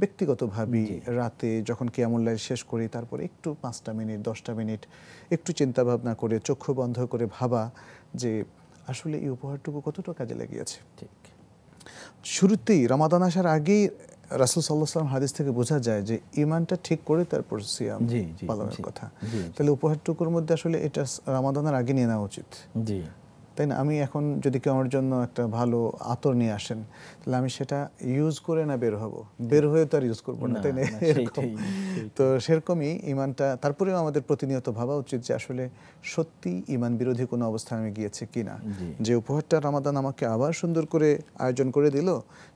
ব্যক্তিগতভাবে রাতে যখন কেয়ামুল্লাহ শেষ করি তারপরে একটু পাঁচটা মিনিট দশটা মিনিট একটু চিন্তা ভাবনা করে চক্ষু বন্ধ করে ভাবা যে আসলে এই উপহারটুকু কতটা কাজে লাগিয়েছে ঠিক শুরুতেই রমাদান আসার আগেই রাসুল সাল্লাহ সাল্লাম হাদিস থেকে বোঝা যায় যে ইমানটা ঠিক করে তারপর সিয়াম পালনের কথা তাহলে উপহারটুকুর মধ্যে আসলে এটা রামাদানের আগে নিয়ে নেওয়া উচিত তাই না আমি এখন যদি কেউ আমার জন্য একটা ভালো আতর নিয়ে আসেন তাহলে আমি সেটা ইউজ করে না বের হব বের হয়ে তো আর ইউজ করবো না তাই না তো সেরকমই ইমানটা তারপরেও আমাদের প্রতিনিয়ত ভাবা উচিত যে আসলে সত্যি ইমান বিরোধী কোনো অবস্থায় আমি গিয়েছি কি না যে উপহারটা রামাদান আমাকে আবার সুন্দর করে আয়োজন করে দিল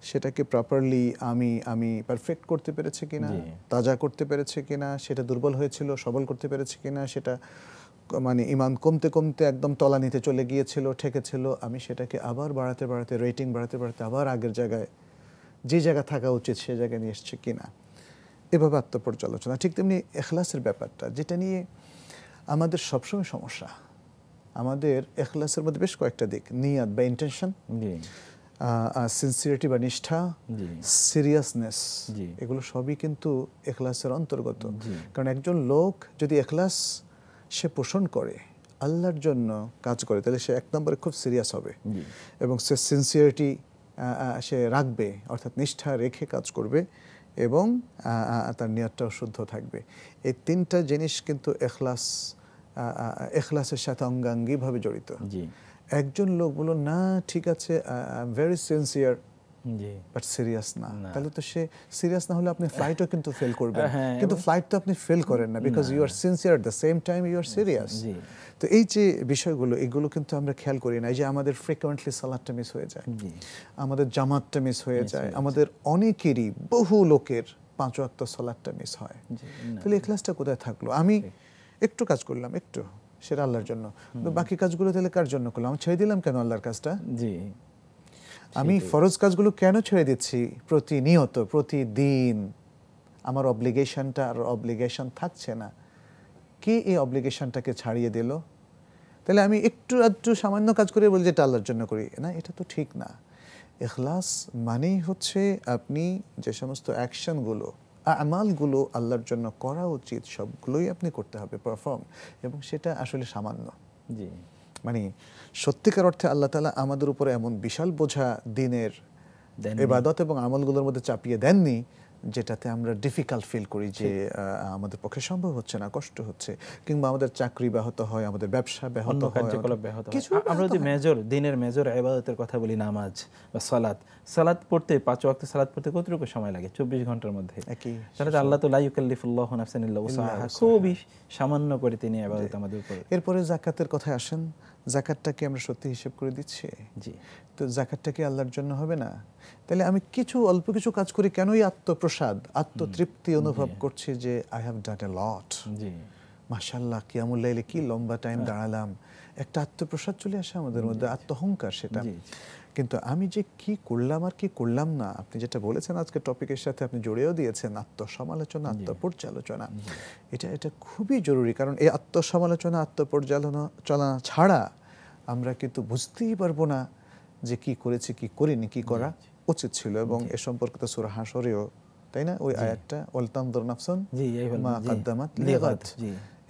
সেটাকে প্রপারলি আমি আমি পারফেক্ট করতে পেরেছি কিনা তাজা করতে পেরেছে কিনা সেটা দুর্বল হয়েছিল সবল করতে পেরেছে কিনা সেটা মানে ইমান কমতে কমতে একদম তলানিতে চলে গিয়েছিল ঠেকেছিল আমি সেটাকে আবার বাড়াতে বাড়াতে রেটিং বাড়াতে বাড়াতে আবার আগের জায়গায় যে জায়গা থাকা উচিত সে জায়গায় নিয়ে এসছে কিনা এভাবে আত্মপর্যালোচনা ঠিক তেমনি এখলাসের ব্যাপারটা যেটা নিয়ে আমাদের সবসময় সমস্যা আমাদের এখলাসের মধ্যে বেশ কয়েকটা দিক নিয়াদ বা ইন্টেনশন সিনসিয়ারিটি বা নিষ্ঠা সিরিয়াসনেস এগুলো সবই কিন্তু এখলাসের অন্তর্গত কারণ একজন লোক যদি এখলাস সে পোষণ করে আল্লাহর জন্য কাজ করে তাহলে সে এক নম্বরে খুব সিরিয়াস হবে এবং সে সিনসিয়ারিটি সে রাখবে অর্থাৎ নিষ্ঠা রেখে কাজ করবে এবং তার নিয়তটাও শুদ্ধ থাকবে এই তিনটা জিনিস কিন্তু এখলাস এখলাসের সাথে অঙ্গাঙ্গিভাবে জড়িত একজন লোক বলল না ঠিক আছে ভেরি সিনসিয়ার বাট সিরিয়াস না তাহলে তো সে সিরিয়াস না হলে আপনি ফ্লাইটও কিন্তু ফেল করবেন হ্যাঁ, হ্যাঁ, কিন্তু ফ্লাইট তো আপনি ফেল করেন না because you are sincere the same time you are serious তো এই যে বিষয়গুলো এগুলো কিন্তু আমরা খেয়াল করি না এই যে আমাদের ফ্রিকোয়েন্টলি সালাদটা মিস হয়ে যায় আমাদের জামাতটা মিস হয়ে যায় আমাদের অনেকেরই বহু লোকের পাঁচ ওয়াক্ত সালাদটা মিস হয় তাহলে এই ক্লাসটা কোথায় থাকলো আমি একটু কাজ করলাম একটু সেটা আল্লাহর জন্য বাকি কাজগুলো তাহলে কার জন্য করলাম ছেড়ে দিলাম কেন আল্লাহর কাজটা জি আমি ফরজ কাজগুলো কেন ছেড়ে দিচ্ছি প্রতিনিয়ত প্রতিদিন আমার অব্লিগেশনটা আর অব্লিগেশন থাকছে না কে এই অব্লিগেশনটাকে ছাড়িয়ে দিল তাহলে আমি একটু আধটু সামান্য কাজ করে বলি যেটা আল্লাহর জন্য করি না এটা তো ঠিক না এখলাস মানেই হচ্ছে আপনি যে সমস্ত অ্যাকশনগুলো আমালগুলো আল্লাহর জন্য করা উচিত সবগুলোই আপনি করতে হবে পারফর্ম এবং সেটা আসলে সামান্য জি মানে সত্যিকার অর্থে আল্লাহ তালা আমাদের উপরে এমন বিশাল বোঝা দিনের এবাদত এবং আমলগুলোর মধ্যে চাপিয়ে দেননি যেটাতে আমরা ডিফিকাল্ট ফিল করি যে আমাদের পক্ষে সম্ভব হচ্ছে না কষ্ট হচ্ছে কিংবা আমাদের চাকরি ব্যাহত হয় আমাদের ব্যবসা ব্যাহত কার্যকলাপ ব্যাহত কিছু আমরা যদি মেজর দিনের মেজর এবাদতের কথা বলি নামাজ বা সালাদ সালাদ পড়তে পাঁচ ওয়াক্ত সালাদ পড়তে কতটুকু সময় লাগে চব্বিশ ঘন্টার মধ্যে তাহলে আল্লাহ তো লাইকাল্লিফুল্লাহ নাফসানিল্লাহ খুবই সামান্য করে তিনি ইবাদত আমাদের উপরে এরপরে জাকাতের কথায় আসেন জাকাতটাকে আমরা সত্যি হিসেব করে দিচ্ছি জি তো জাকাতটাকে আল্লাহর জন্য হবে না তাহলে আমি কিছু অল্প কিছু কাজ করে কেনই আত্মপ্রসাদ আত্মতৃপ্তি অনুভব করছি যে আই হ্যাভ ডাট এ লট জি মাসাল্লাহ কিয়ামুল লাইলে কি লম্বা টাইম হ্যাঁ। দাঁড়ালাম একটা আত্মপ্রসাদ চলে আসে আমাদের মধ্যে আত্মহংকার সেটা কিন্তু আমি যে কি করলাম আর কি করলাম না আপনি যেটা বলেছেন আজকে টপিকের সাথে আপনি জড়িয়েও দিয়েছেন আত্মসমালোচনা আত্মপর্যালোচনা এটা এটা খুবই জরুরি কারণ এই আত্মসমালোচনা আত্মপর্যালোচনা চলা ছাড়া আমরা কিন্তু বুঝতেই পারবো না যে কি করেছি কি করিনি কি করা উচিত ছিল এবং এ সম্পর্কে তো সুরা হাসরেও তাই না ওই আয়াতটা ওলতান্দর নাফসন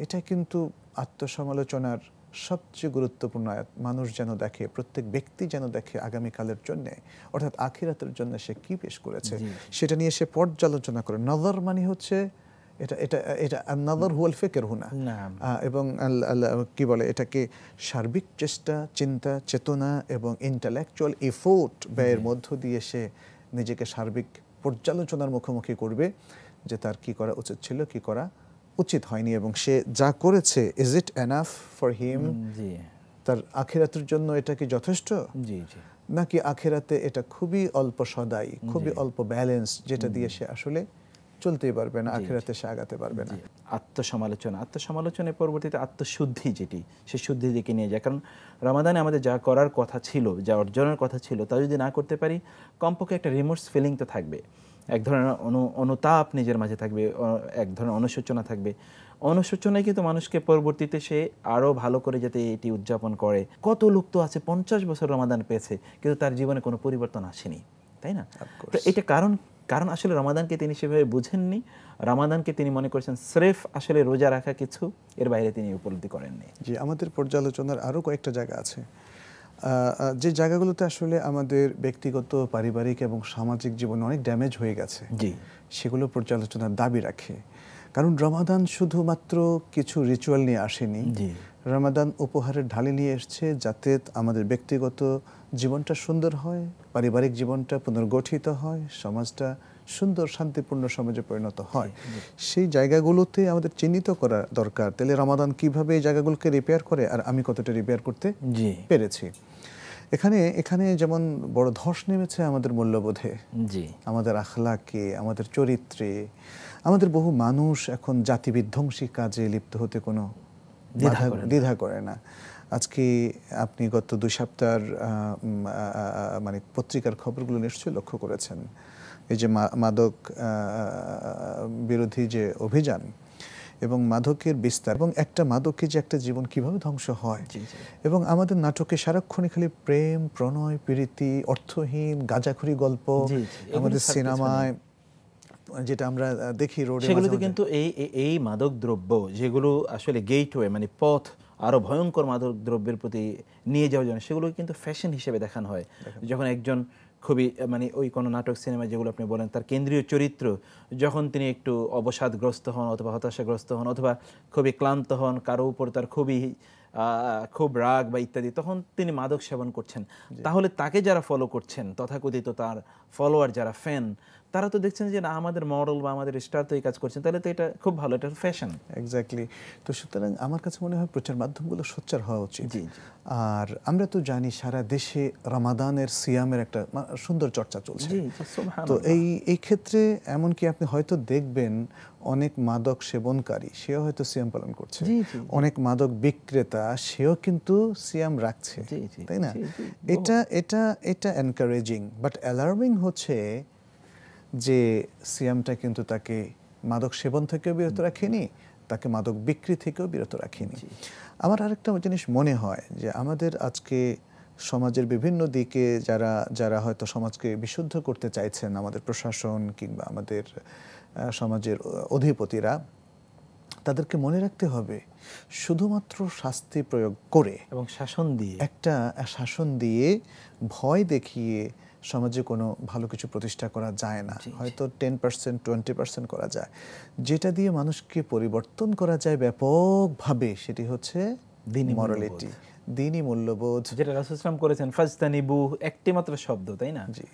এটা কিন্তু আত্মসমালোচনার সবচেয়ে গুরুত্বপূর্ণ আয়াত মানুষ যেন দেখে প্রত্যেক ব্যক্তি যেন দেখে আগামীকালের জন্য অর্থাৎ আখিরাতের জন্য সে কি পেশ করেছে সেটা নিয়ে সে পর্যালোচনা করে নজর মানে হচ্ছে এটা এটা এটা নজর হুয়াল ফেকের হুনা এবং কি বলে এটাকে সার্বিক চেষ্টা চিন্তা চেতনা এবং ইন্টালেকচুয়াল এফোর্ট ব্যয়ের মধ্য দিয়ে সে নিজেকে সার্বিক পর্যালোচনার মুখোমুখি করবে যে তার কি করা উচিত ছিল কি করা উচিত হয়নি এবং সে যা করেছে is it enough for him তার আখিরাতের জন্য এটা কি যথেষ্ট জি জি নাকি আখেরাতে এটা খুবই অল্প সদাই খুবই অল্প ব্যালেন্স যেটা দিয়ে সে আসলে চলতেই পারবে না আখেরাতে সে আগাতে পারবে না আত্মসমালোচনা আত্মসমালোচনার পরবর্তীতে আত্মশুদ্ধি যেটি সে শুদ্ধি দিকে নিয়ে যায় কারণ রমাদানে আমাদের যা করার কথা ছিল যা অর্জনের কথা ছিল তা যদি না করতে পারি কমপক্ষে একটা রিমোর্স ফিলিং তো থাকবে এক ধরনের অনু অনুতাপ নিজের মাঝে থাকবে এক ধরনের অনুশোচনা থাকবে অনুশোচনায় কিন্তু মানুষকে পরবর্তীতে সে আরও ভালো করে যাতে এটি উদযাপন করে কত লোক তো আছে পঞ্চাশ বছর রমাদান পেয়েছে কিন্তু তার জীবনে কোনো পরিবর্তন আসেনি তাই না তো এটা কারণ কারণ আসলে রমাদানকে তিনি সেভাবে বুঝেননি রামাদানকে তিনি মনে করেছেন স্রেফ আসলে রোজা রাখা কিছু এর বাইরে তিনি উপলব্ধি করেননি জি আমাদের পর্যালোচনার আরও কয়েকটা জায়গা আছে যে জায়গাগুলোতে আসলে আমাদের ব্যক্তিগত পারিবারিক এবং সামাজিক জীবনে অনেক ড্যামেজ হয়ে গেছে জি সেগুলো পর্যালোচনার দাবি রাখে কারণ রমাদান শুধুমাত্র কিছু রিচুয়াল নিয়ে আসেনি রমাদান উপহারের ঢালি নিয়ে এসছে যাতে আমাদের ব্যক্তিগত জীবনটা সুন্দর হয় পারিবারিক জীবনটা পুনর্গঠিত হয় সমাজটা সুন্দর শান্তিপূর্ণ সমাজে পরিণত হয় সেই জায়গাগুলোতে আমাদের চিহ্নিত করা দরকার তাহলে রমাদান কিভাবে এই জায়গাগুলোকে রিপেয়ার করে আর আমি কতটা রিপেয়ার করতে পেরেছি এখানে এখানে যেমন বড় ধস নেমেছে আমাদের মূল্যবোধে জি আমাদের আখলাকে আমাদের চরিত্রে আমাদের বহু মানুষ এখন জাতি বিধ্বংসী কাজে লিপ্ত হতে কোনো দ্বিধা করে না আজকে আপনি গত দুই সপ্তাহের মানে পত্রিকার খবরগুলো নিশ্চয়ই লক্ষ্য করেছেন এই যে মাদক বিরোধী যে অভিযান এবং মাদকের বিস্তার এবং একটা মাদকে যে একটা জীবন কিভাবে ধ্বংস হয় এবং আমাদের নাটকে সারাক্ষণই খালি প্রেম প্রণয় প্রীতি অর্থহীন গাঁজাখুরি গল্প আমাদের সিনেমায় যেটা আমরা দেখি রোডে সেগুলোতে কিন্তু এই এই মাদক দ্রব্য যেগুলো আসলে গেটওয়ে মানে পথ আরো ভয়ঙ্কর মাদক দ্রব্যের প্রতি নিয়ে যাওয়ার জন্য সেগুলো কিন্তু ফ্যাশন হিসেবে দেখানো হয় যখন একজন খুবই মানে ওই কোনো নাটক সিনেমা যেগুলো আপনি বলেন তার কেন্দ্রীয় চরিত্র যখন তিনি একটু অবসাদগ্রস্ত হন অথবা হতাশাগ্রস্ত হন অথবা খুবই ক্লান্ত হন কারো উপর তার খুবই খুব রাগ বা ইত্যাদি তখন তিনি মাদক সেবন করছেন তাহলে তাকে যারা ফলো করছেন তথাকথিত তার ফলোয়ার যারা ফ্যান তারা তো দেখছেন যে না আমাদের মডেল বা আমাদের স্টার তো এই কাজ করছেন তাহলে তো এটা খুব ভালো এটা ফ্যাশন এক্স্যাক্টলি তো সুতরাং আমার কাছে মনে হয় প্রচার মাধ্যমগুলো সোচ্চার হওয়া উচিত আর আমরা তো জানি সারা দেশে রামাদানের সিয়ামের একটা সুন্দর চর্চা চলছে তো এই এই ক্ষেত্রে এমনকি আপনি হয়তো দেখবেন অনেক মাদক সেবনকারী সেও হয়তো সিয়াম পালন করছে অনেক মাদক বিক্রেতা সেও কিন্তু সিয়াম রাখছে তাই না এটা এটা এটা এনকারেজিং বাট অ্যালার্মিং হচ্ছে যে সিয়ামটা কিন্তু তাকে মাদক সেবন থেকেও বিরত রাখেনি তাকে মাদক বিক্রি থেকেও বিরত রাখেনি আমার আরেকটা জিনিস মনে হয় যে আমাদের আজকে সমাজের বিভিন্ন দিকে যারা যারা হয়তো সমাজকে বিশুদ্ধ করতে চাইছেন আমাদের প্রশাসন কিংবা আমাদের সমাজের অধিপতিরা তাদেরকে মনে রাখতে হবে শুধুমাত্র শাস্তি প্রয়োগ করে এবং শাসন দিয়ে একটা শাসন দিয়ে ভয় দেখিয়ে সমাজে কোনো ভালো কিছু প্রতিষ্ঠা করা যায় না হয়তো টেন পার্সেন্ট টোয়েন্টি পার্সেন্ট করা যায় যেটা দিয়ে মানুষকে পরিবর্তন করা যায় ব্যাপকভাবে সেটি হচ্ছে মরালিটি দিনই মূল্যবোধ যেটা রাসুলাম করেছেন ফাজতানিবু একটি মাত্র শব্দ তাই না জি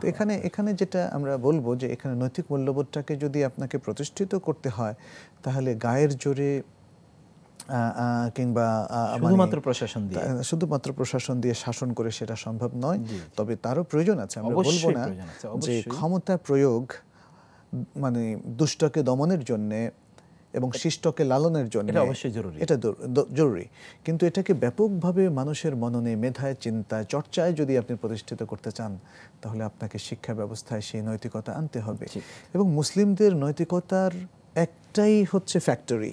তো এখানে এখানে যেটা আমরা বলবো যে এখানে নৈতিক মূল্যবোধটাকে যদি আপনাকে প্রতিষ্ঠিত করতে হয় তাহলে গায়ের জোরে কিংবা মানে শুধুমাত্র প্রশাসন দিয়ে শুধুমাত্র প্রশাসন দিয়ে শাসন করে সেটা সম্ভব নয় তবে তারও প্রয়োজন আছে আমরা বলবো না যে ক্ষমতা প্রয়োগ মানে দুষ্টকে দমনের জন্য এবং শিষ্টকে লালনের জন্য এটা অবশ্যই জরুরি এটা জরুরি কিন্তু এটাকে ব্যাপকভাবে মানুষের মননে মেধায় চিন্তায় চর্চায় যদি আপনি প্রতিষ্ঠিত করতে চান তাহলে আপনাকে শিক্ষা ব্যবস্থায় সেই নৈতিকতা আনতে হবে এবং মুসলিমদের নৈতিকতার একটাই হচ্ছে ফ্যাক্টরি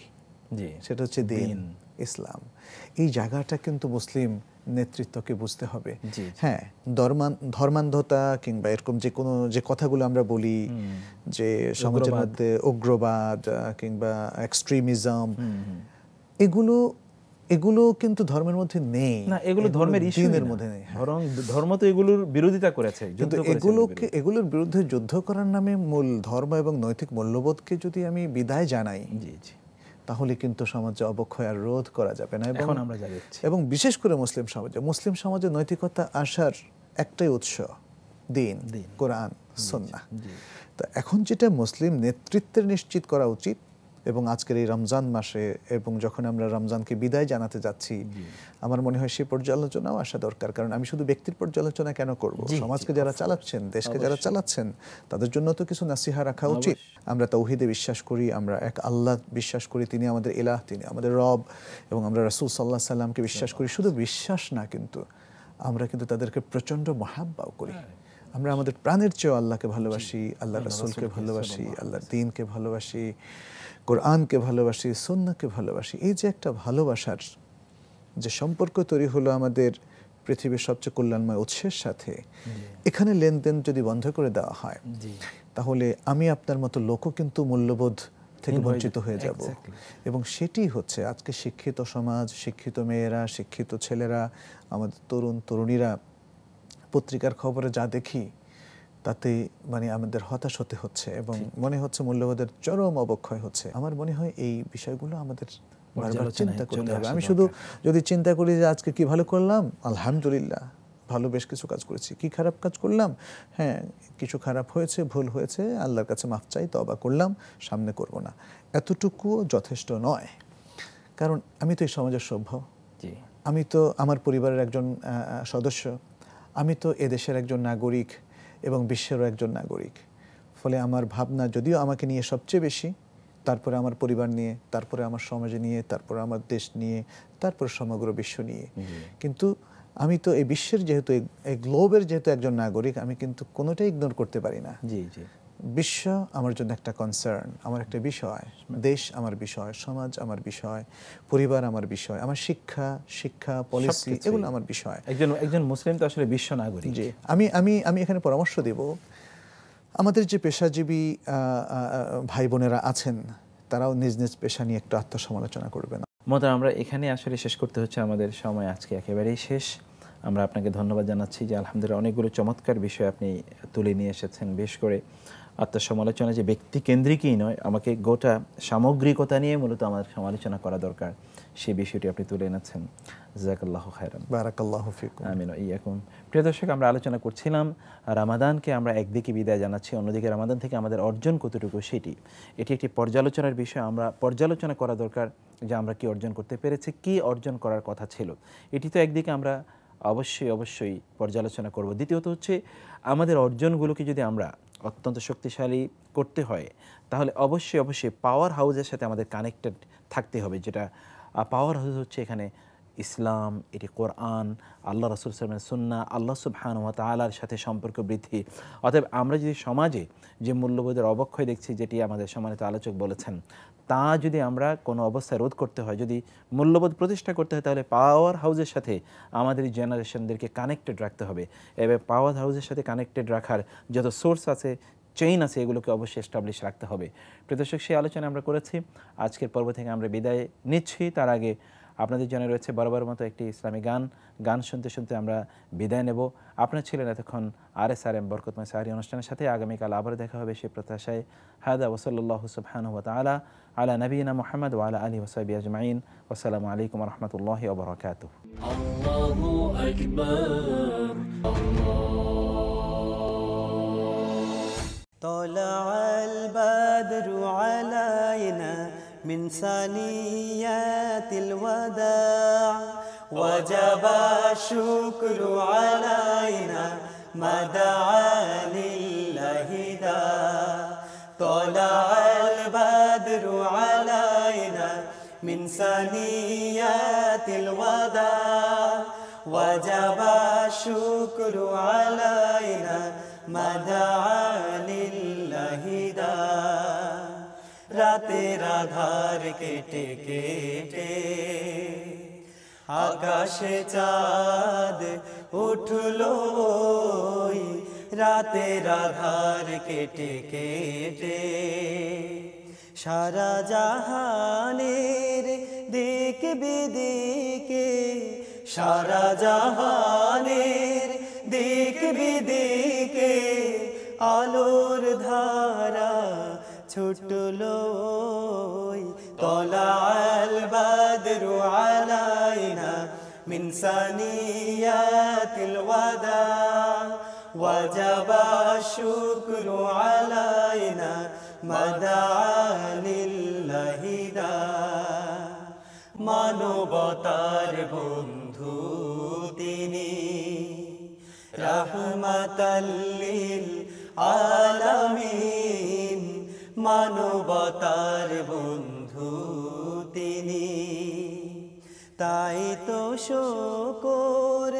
সেটা হচ্ছে দিন ইসলাম এই জায়গাটা কিন্তু মুসলিম নেতৃত্বকে বুঝতে হবে হ্যাঁ ধর্মান ধর্মান্ধতা কিংবা এরকম যে কোনো যে কথাগুলো আমরা বলি যে সমাজের মধ্যে উগ্রবাদ কিংবা এক্সট্রিমিজম এগুলো এগুলো কিন্তু ধর্মের মধ্যে নেই না এগুলো ধর্মের ইস্যুদের মধ্যে নেই বরং হ্যাঁ। ধর্ম তো এগুলোর বিরোধিতা করেছে কিন্তু এগুলোকে এগুলোর বিরুদ্ধে যুদ্ধ করার নামে মূল ধর্ম এবং নৈতিক মূল্যবোধকে যদি আমি বিদায় জানাই জি জি তাহলে কিন্তু সমাজে অবক্ষয় আর রোধ করা যাবে না এখন আমরা এবং বিশেষ করে মুসলিম সমাজে মুসলিম সমাজে নৈতিকতা আসার একটাই উৎস দিন কোরআন সন্না তো এখন যেটা মুসলিম নেতৃত্বের নিশ্চিত করা উচিত এবং আজকের এই রমজান মাসে এবং যখন আমরা রমজানকে বিদায় জানাতে যাচ্ছি আমার মনে হয় সে পর্যালোচনাও আসা দরকার কারণ আমি শুধু ব্যক্তির পর্যালোচনা কেন করব সমাজকে যারা চালাচ্ছেন দেশকে যারা চালাচ্ছেন তাদের জন্য তো কিছু নাসিহা রাখা উচিত আমরা তৌহিদে বিশ্বাস করি আমরা এক আল্লাহ বিশ্বাস করি তিনি আমাদের এলাহ তিনি আমাদের রব এবং আমরা রাসুল সাল্লাহ সাল্লামকে বিশ্বাস করি শুধু বিশ্বাস না কিন্তু আমরা কিন্তু তাদেরকে প্রচণ্ড মহাব্বাও করি হ্যাঁ। আমরা আমাদের প্রাণের চেয়েও আল্লাহকে ভালোবাসি আল্লাহ রাসুলকে ভালোবাসি আল্লাহ দিনকে ভালোবাসি কোরআনকে ভালোবাসি সন্নাকে ভালোবাসি এই যে একটা ভালোবাসার যে সম্পর্ক তৈরি হলো আমাদের পৃথিবীর সবচেয়ে কল্যাণময় উৎসের সাথে এখানে লেনদেন যদি বন্ধ করে দেওয়া হয় তাহলে আমি আপনার মতো লোকও কিন্তু মূল্যবোধ থেকে বঞ্চিত হয়ে যাব এবং সেটি হচ্ছে আজকে শিক্ষিত সমাজ শিক্ষিত মেয়েরা শিক্ষিত ছেলেরা আমাদের তরুণ তরুণীরা পত্রিকার খবরে যা দেখি তাতে মানে আমাদের হতাশ হতে হচ্ছে এবং মনে হচ্ছে মূল্যবোধের চরম অবক্ষয় হচ্ছে আমার মনে হয় এই বিষয়গুলো আমাদের চিন্তা হ্যাঁ, করতে হবে আমি শুধু যদি চিন্তা করি যে আজকে কি ভালো করলাম আলহামদুলিল্লাহ ভালো বেশ কিছু কাজ করেছি কি খারাপ কাজ করলাম হ্যাঁ কিছু খারাপ হয়েছে ভুল হয়েছে আল্লাহর কাছে মাফ চাই তবা করলাম সামনে করব না এতটুকুও যথেষ্ট নয় কারণ আমি তো এই সমাজের সভ্য আমি তো আমার পরিবারের একজন সদস্য আমি তো এদেশের একজন নাগরিক এবং বিশ্বেরও একজন নাগরিক ফলে আমার ভাবনা যদিও আমাকে নিয়ে সবচেয়ে বেশি তারপরে আমার পরিবার নিয়ে তারপরে আমার সমাজ নিয়ে তারপরে আমার দেশ নিয়ে তারপরে সমগ্র বিশ্ব নিয়ে কিন্তু আমি তো এই বিশ্বের যেহেতু এই গ্লোবের যেহেতু একজন নাগরিক আমি কিন্তু কোনোটাই ইগনোর করতে পারি না জি জি বিশ্ব আমার জন্য একটা কনসার্ন আমার একটা বিষয় দেশ আমার বিষয় সমাজ আমার বিষয় পরিবার আমার বিষয় আমার শিক্ষা শিক্ষা পলিসি এগুলো আমার বিষয় একজন একজন মুসলিম তো আসলে বিশ্ব নাগরিক আমি আমি আমি এখানে পরামর্শ দেব আমাদের যে পেশাজীবী ভাই বোনেরা আছেন তারাও নিজ নিজ পেশা নিয়ে একটু আত্মসমালোচনা করবেন মতার আমরা এখানে আসলে শেষ করতে হচ্ছে আমাদের সময় আজকে একেবারেই শেষ আমরা আপনাকে ধন্যবাদ জানাচ্ছি যে আলহামদুলিল্লাহ অনেকগুলো চমৎকার বিষয় আপনি তুলে নিয়ে এসেছেন বেশ করে আত্মসমালোচনা যে ব্যক্তি কেন্দ্রিকই নয় আমাকে গোটা সামগ্রিকতা নিয়ে মূলত আমার সমালোচনা করা দরকার সেই বিষয়টি আপনি তুলে এনেছেন আমিন প্রিয় দর্শক আমরা আলোচনা করছিলাম রামাদানকে আমরা একদিকে বিদায় জানাচ্ছি অন্যদিকে রামাদান থেকে আমাদের অর্জন কতটুকু সেটি এটি একটি পর্যালোচনার বিষয় আমরা পর্যালোচনা করা দরকার যে আমরা কি অর্জন করতে পেরেছি কি অর্জন করার কথা ছিল এটি তো একদিকে আমরা অবশ্যই অবশ্যই পর্যালোচনা করব দ্বিতীয়ত হচ্ছে আমাদের অর্জনগুলোকে যদি আমরা অত্যন্ত শক্তিশালী করতে হয় তাহলে অবশ্যই অবশ্যই পাওয়ার হাউসের সাথে আমাদের কানেক্টেড থাকতে হবে যেটা পাওয়ার হাউস হচ্ছে এখানে ইসলাম এটি কোরআন আল্লাহ রসুল সালামের সুন্না আল্লাহ সুবহান তালার সাথে সম্পর্ক বৃদ্ধি অতএব আমরা যদি সমাজে যে মূল্যবোধের অবক্ষয় দেখছি যেটি আমাদের সমানিত আলোচক বলেছেন তা যদি আমরা কোনো অবস্থায় রোধ করতে হয় যদি মূল্যবোধ প্রতিষ্ঠা করতে হয় তাহলে পাওয়ার হাউসের সাথে আমাদের জেনারেশনদেরকে কানেক্টেড রাখতে হবে এবার পাওয়ার হাউসের সাথে কানেক্টেড রাখার যত সোর্স আছে চেইন আছে এগুলোকে অবশ্যই এস্টাবলিশ রাখতে হবে প্রদর্শক সেই আলোচনা আমরা করেছি আজকের পর্ব থেকে আমরা বিদায় নিচ্ছি তার আগে আপনাদের জন্য রয়েছে বরাবর মতো একটি ইসলামী গান গান শুনতে শুনতে আমরা বিদায় নেব আপনার ছিলেন এতক্ষণ আর এস আর এম বরকতময় সাহারি অনুষ্ঠানের সাথে আগামীকাল আবার দেখা হবে সে প্রত্যাশায় হায়দা ওসল্লাহ সুবহানুয়া আলা على نبينا محمد وعلى آله وصحبه أجمعين والسلام عليكم ورحمة الله وبركاته الله أكبر الله طلع البدر علينا من ثنيات الوداع وجب الشكر علينا ما دعا لله دا طلع الخير علينا من ثنيات الوداع وجب الشكر علينا ما دعا لله داع রাতের আধার কেটে কেটে আকাশে চাঁদ উঠল রাতের আধার কেটে কেটে সারা জাহানের দেখবে দেখে সারা জাহানের দেখবে দেখে আলোর ধারা ছুটল তলাল বাদরু আলাইনা من ওয়াজাবা الوداع وجب মদালিল্লাহিদা মানবতার বন্ধু তিনি রহমতাল্লিল আলামিন মানবতার বন্ধু তিনি তাই তো শোকর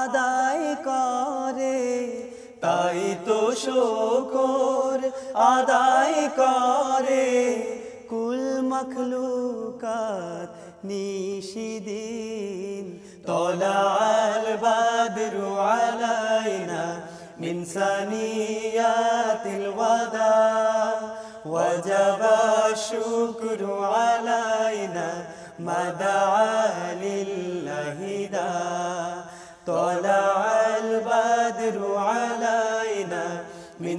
আদায় করে তাই তো শোকর আদায় করে কুল মখলুকাত নিশিদিন তলাল বাদরু আলাইনা من ثنيات الوداع وجب الشكر علينا ما دعا لله دا طلع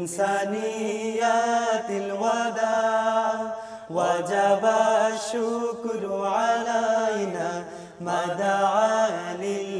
إنسانيات الوداع وجب الشكر علينا ما دعا لله